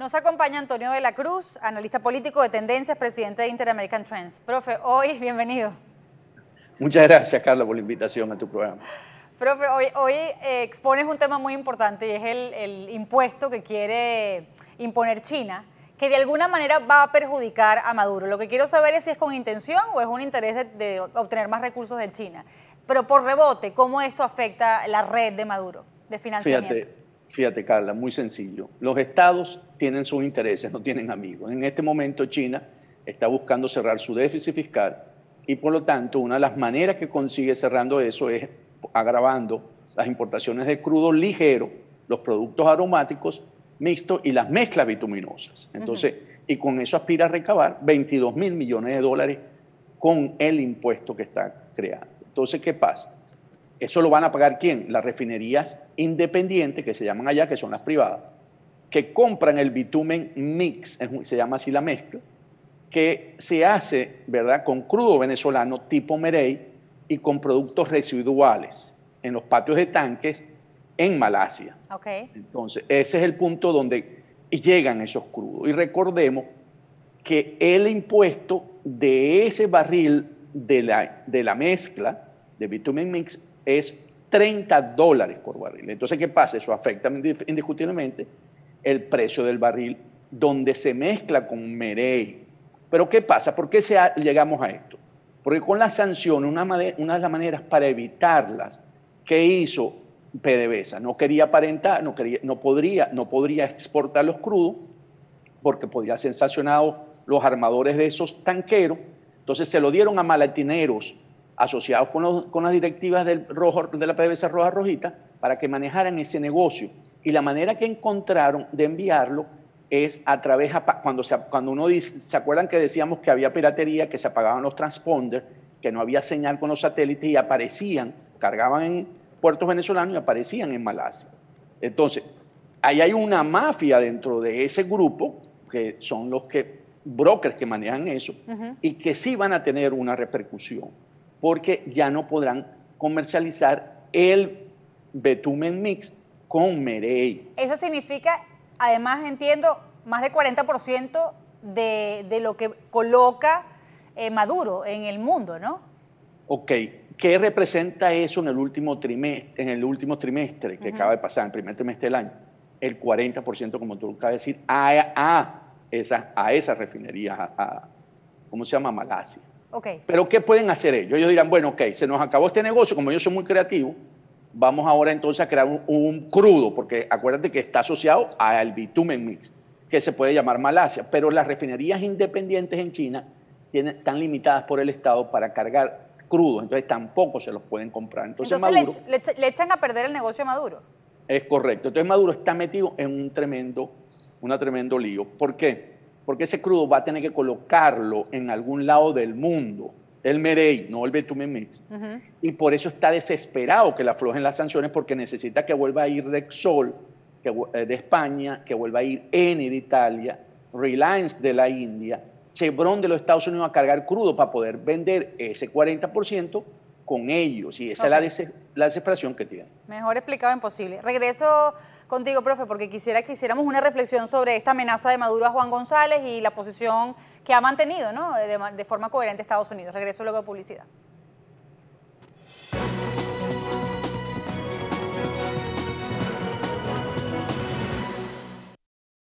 Nos acompaña Antonio de la Cruz, analista político de tendencias, presidente de Interamerican Trends. Profe, hoy bienvenido. Muchas gracias, Carla, por la invitación a tu programa. Profe, hoy, eh, expones un tema muy importante y es el, impuesto que quiere imponer China, que de alguna manera va a perjudicar a Maduro. Lo que quiero saber es si es con intención o es un interés de, obtener más recursos de China. Pero por rebote, ¿cómo esto afecta la red de Maduro de financiamiento? Fíjate, Carla, muy sencillo. Los estados tienen sus intereses, no tienen amigos. En este momento China está buscando cerrar su déficit fiscal y por lo tanto una de las maneras que consigue cerrando eso es agravando las importaciones de crudo ligero, los productos aromáticos mixtos y las mezclas bituminosas. Entonces, y con eso aspira a recabar 22 mil millones de dólares con el impuesto que está creando. Entonces, ¿qué pasa? ¿Eso lo van a pagar quién? Las refinerías independientes, que se llaman allá, que son las privadas, que compran el bitumen mix, se llama así la mezcla, que se hace, ¿verdad?, con crudo venezolano tipo Merey y con productos residuales en los patios de tanques en Malasia. Okay. Entonces, ese es el punto donde llegan esos crudos. Y recordemos que el impuesto de ese barril de la, de la mezcla de bitumen mix es 30 dólares por barril. Entonces, ¿qué pasa? Eso afecta indiscutiblemente el precio del barril donde se mezcla con Merey. Pero ¿qué pasa? ¿Por qué llegamos a esto? Porque con las sanciones, una, una de las maneras para evitarlas ¿qué hizo PDVSA, no quería aparentar, no, quería, no, podría, no podría exportar los crudos porque podría sensacionado los armadores de esos tanqueros. Entonces se lo dieron a malatineros asociados con, las directivas de la PDVSA Roja Rojita para que manejaran ese negocio. Y la manera que encontraron de enviarlo es a través, cuando, cuando uno dice, ¿se acuerdan que decíamos que había piratería, que se apagaban los transponders, que no había señal con los satélites y aparecían, cargaban en puertos venezolanos y aparecían en Malasia? Entonces, ahí hay una mafia dentro de ese grupo, que son los que, brokers que manejan eso, y que sí van a tener una repercusión porque ya no podrán comercializar el betumen mix con Merey. Eso significa, además entiendo, más de 40% de, lo que coloca eh, Maduro en el mundo, ¿no? Ok, ¿qué representa eso en el último trimestre, en el último trimestre que acaba de pasar, en el primer trimestre del año? El 40%, como tú acabas de decir, a, a, esas, a refinerías, ¿cómo se llama? Malasia. Pero ¿qué pueden hacer ellos? Ellos dirán, bueno, ok, se nos acabó este negocio, como ellos son muy creativos, vamos ahora entonces a crear un, crudo, porque acuérdate que está asociado al bitumen mix, que se puede llamar Malasia, pero las refinerías independientes en China tienen, están limitadas por el Estado para cargar crudos, entonces tampoco se los pueden comprar. Entonces, le, echan a perder el negocio a Maduro. Es correcto. Entonces Maduro está metido en un tremendo, una tremendo lío. ¿Por qué? porque ese crudo va a tener que colocarlo en algún lado del mundo, el Merey, no el Betume Mix. Y por eso está desesperado que le aflojen las sanciones, porque necesita que vuelva a ir Rexol que, eh, de España, que vuelva a ir Eni de Italia, Reliance de la India, Chevron de los Estados Unidos a cargar crudo para poder vender ese 40% con ellos y esa es la, la desesperación que tienen. Mejor explicado imposible. Regreso contigo, profe, porque quisiera que hiciéramos una reflexión sobre esta amenaza de Maduro a Juan González y la posición que ha mantenido ¿no? de forma coherente Estados Unidos. Regreso luego de publicidad.